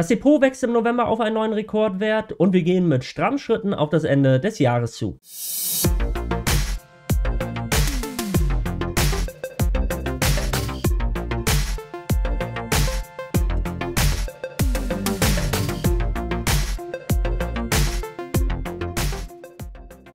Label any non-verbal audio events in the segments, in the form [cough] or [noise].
Das Depot wächst im November auf einen neuen Rekordwert und wir gehen mit strammen Schritten auf das Ende des Jahres zu.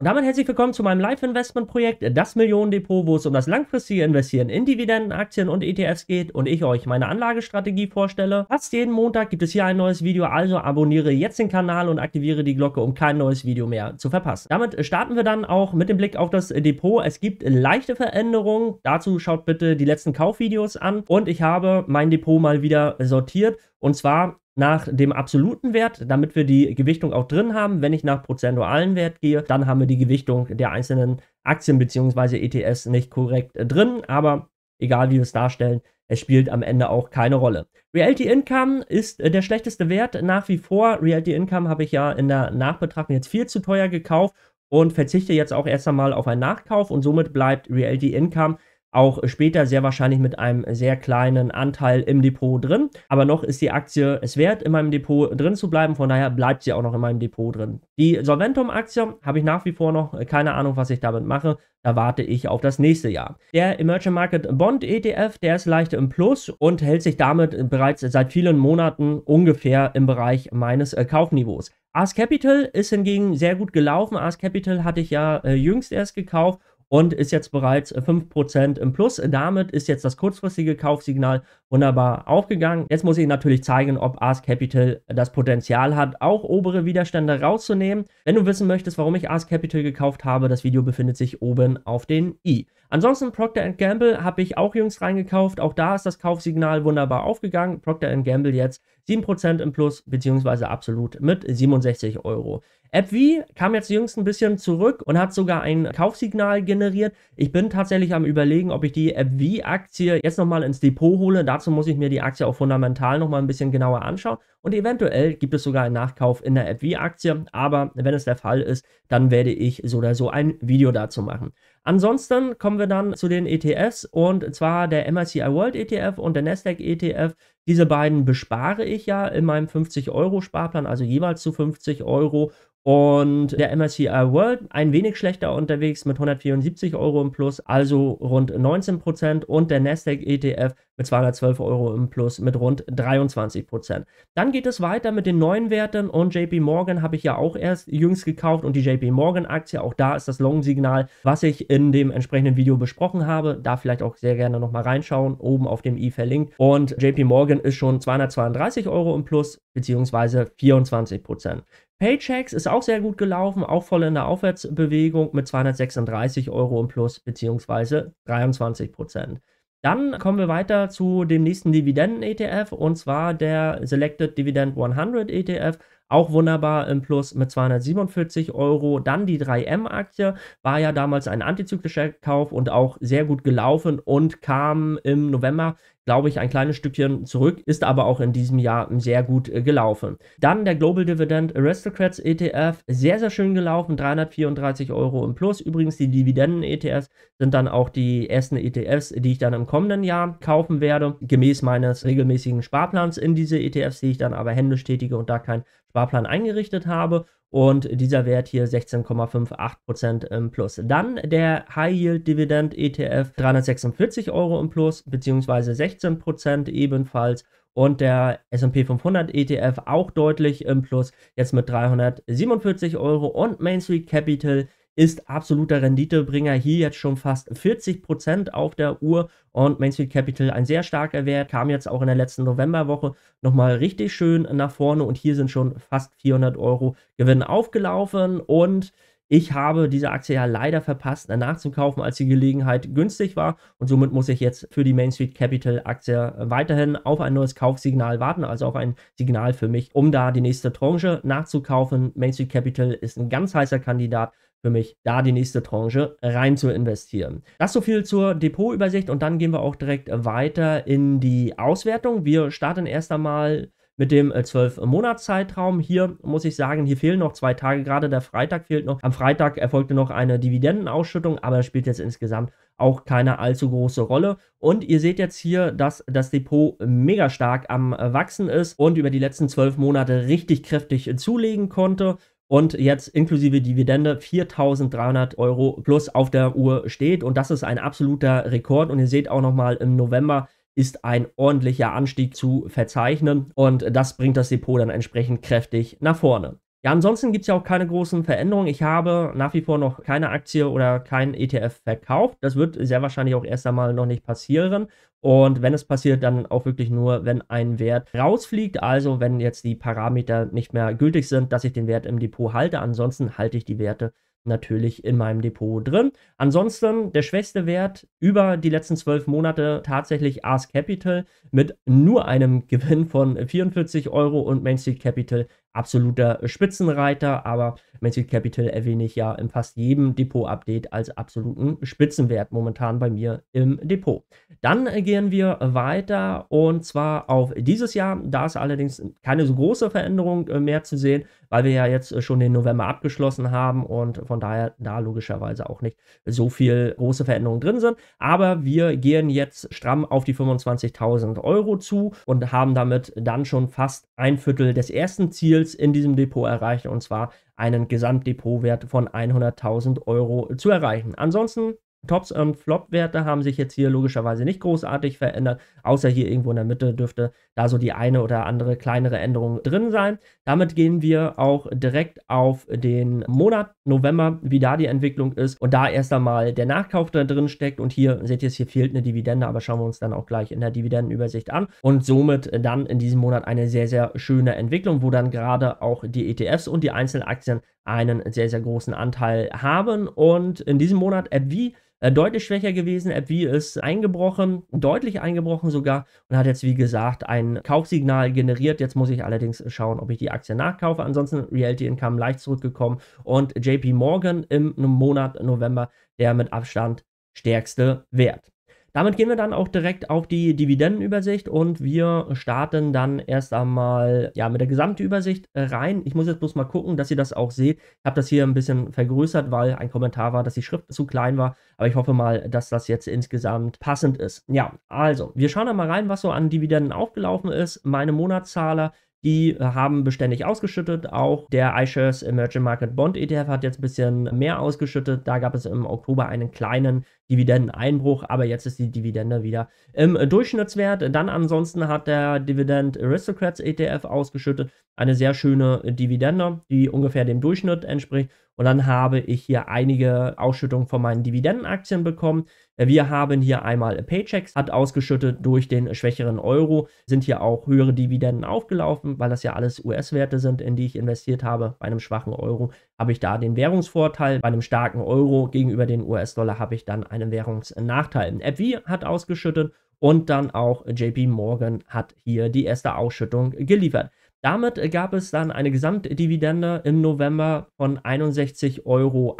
Damit herzlich willkommen zu meinem Live-Investment-Projekt, das Millionendepot, wo es um das langfristige Investieren in Dividenden, Aktien und ETFs geht und ich euch meine Anlagestrategie vorstelle. Fast jeden Montag gibt es hier ein neues Video, also abonniere jetzt den Kanal und aktiviere die Glocke, um kein neues Video mehr zu verpassen. Damit starten wir dann auch mit dem Blick auf das Depot. Es gibt leichte Veränderungen, dazu schaut bitte die letzten Kaufvideos an und ich habe mein Depot mal wieder sortiert und zwar nach dem absoluten Wert, damit wir die Gewichtung auch drin haben. Wenn ich nach prozentualen Wert gehe, dann haben wir die Gewichtung der einzelnen Aktien bzw. ETS nicht korrekt äh, drin, aber egal wie wir es darstellen, es spielt am Ende auch keine Rolle. Reality Income ist äh, der schlechteste Wert nach wie vor. Reality Income habe ich ja in der Nachbetrachtung jetzt viel zu teuer gekauft und verzichte jetzt auch erst einmal auf einen Nachkauf und somit bleibt Reality Income auch später sehr wahrscheinlich mit einem sehr kleinen Anteil im Depot drin. Aber noch ist die Aktie es wert, in meinem Depot drin zu bleiben. Von daher bleibt sie auch noch in meinem Depot drin. Die Solventum-Aktie habe ich nach wie vor noch keine Ahnung, was ich damit mache. Da warte ich auf das nächste Jahr. Der Emerging Market Bond ETF, der ist leicht im Plus und hält sich damit bereits seit vielen Monaten ungefähr im Bereich meines äh, Kaufniveaus. Ars Capital ist hingegen sehr gut gelaufen. Ars Capital hatte ich ja äh, jüngst erst gekauft und ist jetzt bereits 5% äh, im Plus. Damit ist jetzt das kurzfristige Kaufsignal wunderbar aufgegangen. Jetzt muss ich natürlich zeigen, ob Ask Capital das Potenzial hat, auch obere Widerstände rauszunehmen. Wenn du wissen möchtest, warum ich Ask Capital gekauft habe, das Video befindet sich oben auf den i. Ansonsten Procter Gamble habe ich auch jüngst reingekauft. Auch da ist das Kaufsignal wunderbar aufgegangen. Procter Gamble jetzt 7% im Plus, beziehungsweise absolut mit 67 Euro. AppV kam jetzt jüngst ein bisschen zurück und hat sogar ein Kaufsignal generiert. Ich bin tatsächlich am überlegen, ob ich die appv aktie jetzt nochmal ins Depot hole. Dazu muss ich mir die Aktie auch fundamental nochmal ein bisschen genauer anschauen. Und eventuell gibt es sogar einen Nachkauf in der appv aktie Aber wenn es der Fall ist, dann werde ich so oder so ein Video dazu machen. Ansonsten kommen wir dann zu den ETFs und zwar der MSCI World ETF und der Nasdaq ETF. Diese beiden bespare ich ja in meinem 50-Euro-Sparplan, also jeweils zu 50 Euro. Und der MSCI World ein wenig schlechter unterwegs mit 174 Euro im Plus, also rund 19 Prozent. Und der Nasdaq ETF mit 212 Euro im Plus mit rund 23 Prozent. Dann geht es weiter mit den neuen Werten und JP Morgan habe ich ja auch erst jüngst gekauft und die JP Morgan Aktie, auch da ist das Long-Signal, was ich in dem entsprechenden Video besprochen habe. Da vielleicht auch sehr gerne nochmal reinschauen, oben auf dem i verlinkt. Und JP Morgan ist schon 232 Euro im Plus beziehungsweise 24 Prozent. Paychecks ist auch sehr gut gelaufen, auch voll in der Aufwärtsbewegung mit 236 Euro im Plus beziehungsweise 23 Prozent. Dann kommen wir weiter zu dem nächsten Dividenden-ETF und zwar der Selected Dividend 100 ETF. Auch wunderbar im Plus mit 247 Euro. Dann die 3M-Aktie war ja damals ein antizyklischer Kauf und auch sehr gut gelaufen und kam im November glaube ich, ein kleines Stückchen zurück, ist aber auch in diesem Jahr sehr gut äh, gelaufen. Dann der Global Dividend Aristocrats ETF, sehr, sehr schön gelaufen, 334 Euro im Plus. Übrigens, die Dividenden-ETFs sind dann auch die ersten ETFs, die ich dann im kommenden Jahr kaufen werde, gemäß meines regelmäßigen Sparplans in diese ETFs, die ich dann aber händisch tätige und da keinen Sparplan eingerichtet habe und dieser Wert hier 16,58% im Plus. Dann der High Yield Dividend ETF 346 Euro im Plus beziehungsweise 16% ebenfalls und der S&P 500 ETF auch deutlich im Plus, jetzt mit 347 Euro und Main Street Capital ist absoluter Renditebringer. Hier jetzt schon fast 40% Prozent auf der Uhr und Mainstream Capital ein sehr starker Wert, kam jetzt auch in der letzten Novemberwoche nochmal richtig schön nach vorne und hier sind schon fast 400 Euro Gewinn aufgelaufen und ich habe diese Aktie ja leider verpasst, danach äh, zu kaufen, als die Gelegenheit günstig war. Und somit muss ich jetzt für die Main Street Capital Aktie äh, weiterhin auf ein neues Kaufsignal warten, also auf ein Signal für mich, um da die nächste Tranche nachzukaufen. Main Street Capital ist ein ganz heißer Kandidat für mich, da die nächste Tranche rein zu investieren. Das so viel zur Depotübersicht und dann gehen wir auch direkt weiter in die Auswertung. Wir starten erst einmal mit dem äh, zwölf monats zeitraum Hier muss ich sagen, hier fehlen noch zwei Tage, gerade der Freitag fehlt noch. Am Freitag erfolgte noch eine Dividendenausschüttung, aber das spielt jetzt insgesamt auch keine allzu große Rolle. Und ihr seht jetzt hier, dass das Depot mega stark am äh, Wachsen ist und über die letzten zwölf Monate richtig kräftig zulegen konnte und jetzt inklusive Dividende 4.300 Euro plus auf der Uhr steht. Und das ist ein absoluter Rekord. Und ihr seht auch nochmal im November ist ein ordentlicher Anstieg zu verzeichnen und das bringt das Depot dann entsprechend kräftig nach vorne. Ja, ansonsten gibt es ja auch keine großen Veränderungen. Ich habe nach wie vor noch keine Aktie oder kein ETF verkauft. Das wird sehr wahrscheinlich auch erst einmal noch nicht passieren. Und wenn es passiert, dann auch wirklich nur, wenn ein Wert rausfliegt, also wenn jetzt die Parameter nicht mehr gültig sind, dass ich den Wert im Depot halte. Ansonsten halte ich die Werte natürlich in meinem Depot drin. Ansonsten der schwächste Wert über die letzten zwölf Monate tatsächlich Ars Capital mit nur einem [laughs] Gewinn von 44 Euro und Main Street Capital absoluter Spitzenreiter, aber Main Street Capital erwähne ich ja in fast jedem Depot-Update als absoluten Spitzenwert momentan bei mir im Depot. Dann gehen wir weiter und zwar auf dieses Jahr. Da ist allerdings keine so große Veränderung äh, mehr zu sehen weil wir ja jetzt äh, schon den November abgeschlossen haben und von daher da logischerweise auch nicht so viel große Veränderungen drin sind. Aber wir gehen jetzt stramm auf die 25.000 Euro zu und haben damit dann schon fast ein Viertel des ersten Ziels in diesem Depot erreicht und zwar einen Gesamtdepotwert von 100.000 Euro zu erreichen. Ansonsten Tops und Flop-Werte haben sich jetzt hier logischerweise nicht großartig verändert, außer hier irgendwo in der Mitte dürfte da so die eine oder andere kleinere Änderung drin sein. Damit gehen wir auch direkt auf den Monat November, wie da die Entwicklung ist und da erst einmal der Nachkauf da drin steckt und hier seht ihr es, hier fehlt eine Dividende, aber schauen wir uns dann auch gleich in der Dividendenübersicht an und somit dann in diesem Monat eine sehr, sehr schöne Entwicklung, wo dann gerade auch die ETFs und die Einzelaktien einen sehr, sehr großen Anteil haben. Und in diesem Monat AppV äh, deutlich schwächer gewesen. AppV ist eingebrochen, deutlich eingebrochen sogar und hat jetzt, wie gesagt, ein Kaufsignal generiert. Jetzt muss ich allerdings schauen, ob ich die Aktie nachkaufe. Ansonsten Reality Income leicht zurückgekommen und JP Morgan im Monat November der mit Abstand stärkste Wert. Damit gehen wir dann auch direkt auf die Dividendenübersicht und wir starten dann erst einmal ja, mit der Gesamtübersicht äh, rein. Ich muss jetzt bloß mal gucken, dass ihr das auch seht. Ich habe das hier ein bisschen vergrößert, weil ein Kommentar war, dass die Schrift zu klein war. Aber ich hoffe mal, dass das jetzt insgesamt passend ist. Ja, also, wir schauen einmal rein, was so an Dividenden aufgelaufen ist. Meine Monatszahler die haben beständig ausgeschüttet. Auch der iShares Emerging Market Bond ETF hat jetzt ein bisschen mehr ausgeschüttet. Da gab es im Oktober einen kleinen Dividendeneinbruch, aber jetzt ist die Dividende wieder im Durchschnittswert. Dann ansonsten hat der Dividend Aristocrats ETF ausgeschüttet. Eine sehr schöne Dividende, die ungefähr dem Durchschnitt entspricht. Und dann habe ich hier einige Ausschüttungen von meinen Dividendenaktien bekommen. Äh, wir haben hier einmal Paychecks, hat ausgeschüttet durch den schwächeren Euro, sind hier auch höhere Dividenden aufgelaufen, weil das ja alles US-Werte sind, in die ich investiert habe. Bei einem schwachen Euro habe ich da den Währungsvorteil, bei einem starken Euro gegenüber den US-Dollar habe ich dann einen Währungsnachteil. AppV hat ausgeschüttet und dann auch JP Morgan hat hier die erste Ausschüttung geliefert. Damit gab es dann eine Gesamtdividende im November von 61,61 ,61 Euro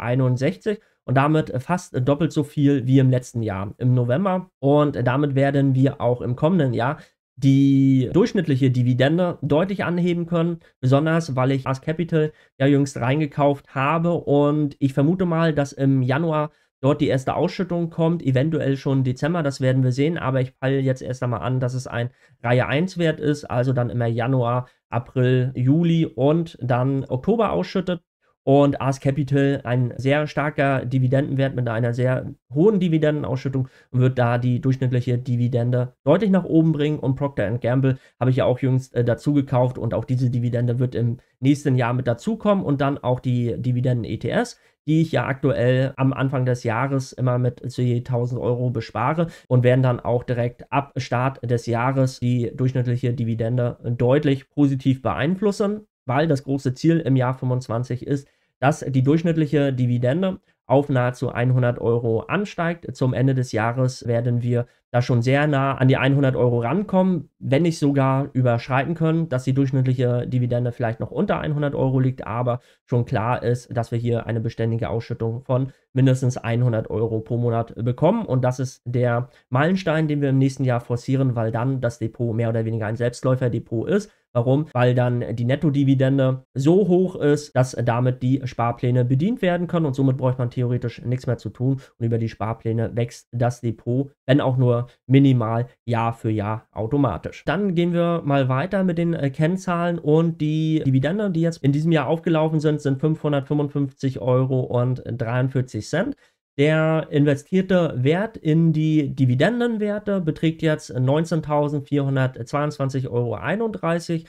und damit äh, fast äh, doppelt so viel wie im letzten Jahr, im November. Und damit werden wir auch im kommenden Jahr die durchschnittliche Dividende deutlich anheben können, besonders weil ich As Capital ja jüngst reingekauft habe und ich vermute mal, dass im Januar dort die erste Ausschüttung kommt, eventuell schon Dezember, das werden wir sehen, aber ich peile jetzt erst einmal an, dass es ein Reihe 1 Wert ist, also dann immer Januar, April, Juli und dann Oktober ausschüttet und Ars Capital, ein sehr starker Dividendenwert mit einer sehr hohen Dividendenausschüttung, wird da die durchschnittliche Dividende deutlich nach oben bringen. Und Procter Gamble habe ich ja auch jüngst äh, dazu gekauft und auch diese Dividende wird im nächsten Jahr mit dazukommen. Und dann auch die Dividenden-ETS, die ich ja aktuell am Anfang des Jahres immer mit zu je 1000 Euro bespare und werden dann auch direkt ab Start des Jahres die durchschnittliche Dividende deutlich positiv beeinflussen weil das große Ziel im Jahr 25 ist, dass die durchschnittliche Dividende auf nahezu 100 Euro ansteigt. Zum Ende des Jahres werden wir da schon sehr nah an die 100 Euro rankommen, wenn nicht sogar überschreiten können, dass die durchschnittliche Dividende vielleicht noch unter 100 Euro liegt, aber schon klar ist, dass wir hier eine beständige Ausschüttung von mindestens 100 Euro pro Monat bekommen und das ist der Meilenstein, den wir im nächsten Jahr forcieren, weil dann das Depot mehr oder weniger ein Selbstläuferdepot ist Warum? Weil dann die Nettodividende so hoch ist, dass damit die Sparpläne bedient werden können und somit bräuchte man theoretisch nichts mehr zu tun. Und über die Sparpläne wächst das Depot, wenn auch nur minimal Jahr für Jahr automatisch. Dann gehen wir mal weiter mit den äh, Kennzahlen und die Dividende, die jetzt in diesem Jahr aufgelaufen sind, sind 555 Euro und 43 Cent. Der investierte Wert in die Dividendenwerte beträgt jetzt 19.422,31 Euro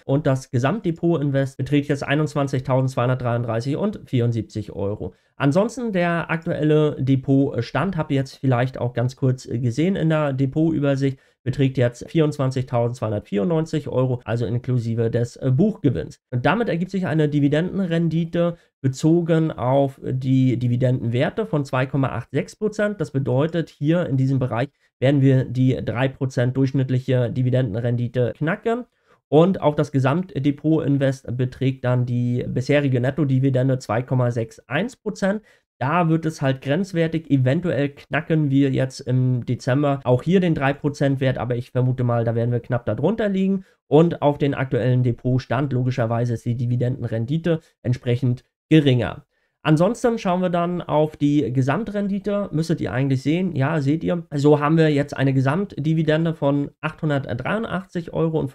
und das Gesamtdepot-Invest beträgt jetzt 21.233,74 Euro. Ansonsten der aktuelle Depotstand habt ihr jetzt vielleicht auch ganz kurz gesehen in der Depotübersicht beträgt jetzt 24.294 Euro, also inklusive des äh, Buchgewinns. Und damit ergibt sich eine Dividendenrendite bezogen auf die Dividendenwerte von 2,86%. Das bedeutet, hier in diesem Bereich werden wir die 3% durchschnittliche Dividendenrendite knacken. Und auch das Gesamtdepot-Invest beträgt dann die bisherige Nettodividende 2,61%. Da wird es halt grenzwertig. Eventuell knacken wir jetzt im Dezember auch hier den 3%-Wert, aber ich vermute mal, da werden wir knapp darunter liegen. Und auf den aktuellen Depotstand, logischerweise, ist die Dividendenrendite entsprechend geringer. Ansonsten schauen wir dann auf die Gesamtrendite. Müsstet ihr eigentlich sehen. Ja, seht ihr. So haben wir jetzt eine Gesamtdividende von 883,50 Euro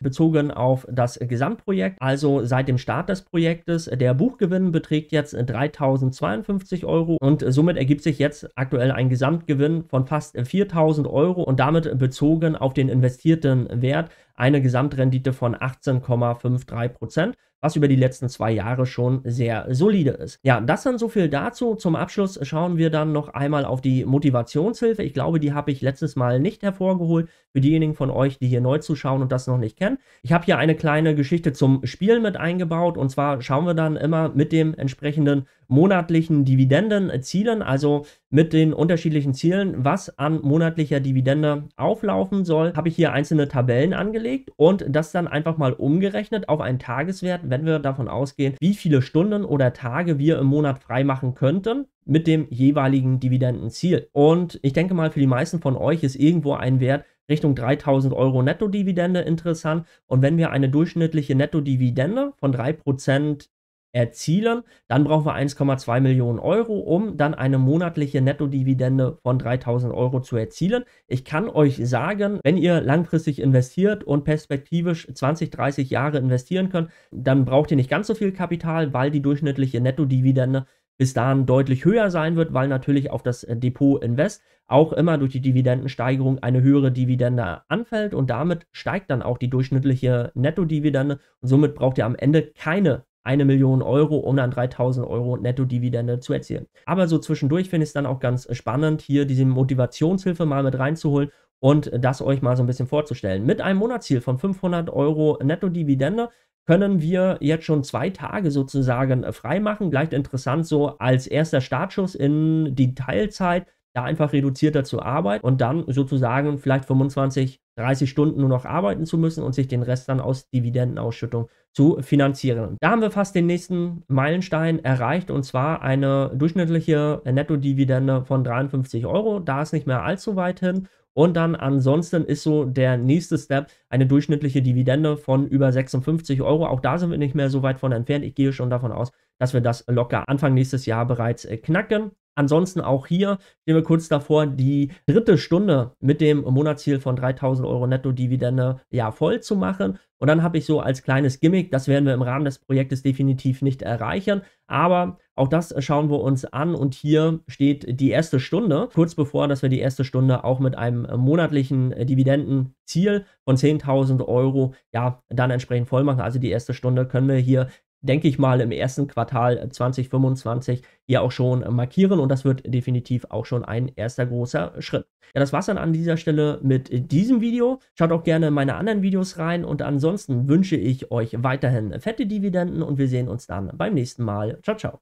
bezogen auf das Gesamtprojekt. Also seit dem Start des Projektes. Der Buchgewinn beträgt jetzt 3.052 Euro und somit ergibt sich jetzt aktuell ein Gesamtgewinn von fast 4.000 Euro und damit bezogen auf den investierten Wert eine Gesamtrendite von 18,53 Prozent was über die letzten zwei Jahre schon sehr solide ist. Ja, das dann so viel dazu. Zum Abschluss schauen wir dann noch einmal auf die Motivationshilfe. Ich glaube, die habe ich letztes Mal nicht hervorgeholt. Für diejenigen von euch, die hier neu zuschauen und das noch nicht kennen. Ich habe hier eine kleine Geschichte zum Spielen mit eingebaut. Und zwar schauen wir dann immer mit dem entsprechenden monatlichen Dividendenzielen, also mit den unterschiedlichen Zielen, was an monatlicher Dividende auflaufen soll, habe ich hier einzelne Tabellen angelegt und das dann einfach mal umgerechnet auf einen Tageswert, wenn wir davon ausgehen, wie viele Stunden oder Tage wir im Monat freimachen könnten mit dem jeweiligen Dividendenziel. Und ich denke mal, für die meisten von euch ist irgendwo ein Wert Richtung 3000 Euro Nettodividende interessant. Und wenn wir eine durchschnittliche Nettodividende von 3% erzielen. Dann brauchen wir 1,2 Millionen Euro, um dann eine monatliche Nettodividende von 3000 Euro zu erzielen. Ich kann euch sagen, wenn ihr langfristig investiert und perspektivisch 20, 30 Jahre investieren könnt, dann braucht ihr nicht ganz so viel Kapital, weil die durchschnittliche Nettodividende bis dahin deutlich höher sein wird, weil natürlich auf das Depot Invest auch immer durch die Dividendensteigerung eine höhere Dividende anfällt und damit steigt dann auch die durchschnittliche Nettodividende und somit braucht ihr am Ende keine eine Million Euro, um dann 3000 Euro Netto-Dividende zu erzielen. Aber so zwischendurch finde ich es dann auch ganz spannend, hier diese Motivationshilfe mal mit reinzuholen und das euch mal so ein bisschen vorzustellen. Mit einem Monatsziel von 500 Euro Netto-Dividende können wir jetzt schon zwei Tage sozusagen freimachen. Gleich interessant so als erster Startschuss in die Teilzeit, da einfach reduzierter zu arbeiten und dann sozusagen vielleicht 25 30 Stunden nur noch arbeiten zu müssen und sich den Rest dann aus Dividendenausschüttung zu finanzieren. Da haben wir fast den nächsten Meilenstein erreicht und zwar eine durchschnittliche Nettodividende von 53 Euro. Da ist nicht mehr allzu weit hin. Und dann ansonsten ist so der nächste Step eine durchschnittliche Dividende von über 56 Euro. Auch da sind wir nicht mehr so weit von entfernt. Ich gehe schon davon aus, dass wir das locker Anfang nächstes Jahr bereits äh, knacken. Ansonsten auch hier stehen wir kurz davor, die dritte Stunde mit dem Monatsziel von 3000 Euro Netto-Dividende ja voll zu machen. Und dann habe ich so als kleines Gimmick, das werden wir im Rahmen des Projektes definitiv nicht erreichen, aber auch das schauen wir uns an und hier steht die erste Stunde, kurz bevor, dass wir die erste Stunde auch mit einem monatlichen Dividendenziel von 10.000 Euro ja dann entsprechend voll machen. Also die erste Stunde können wir hier denke ich mal, im ersten Quartal 2025 äh, ja auch schon äh, markieren und das wird definitiv auch schon ein erster großer Schritt. Ja, das war's dann an dieser Stelle mit äh, diesem Video. Schaut auch gerne meine anderen Videos rein und ansonsten wünsche ich euch weiterhin fette Dividenden und wir sehen uns dann beim nächsten Mal. Ciao, ciao.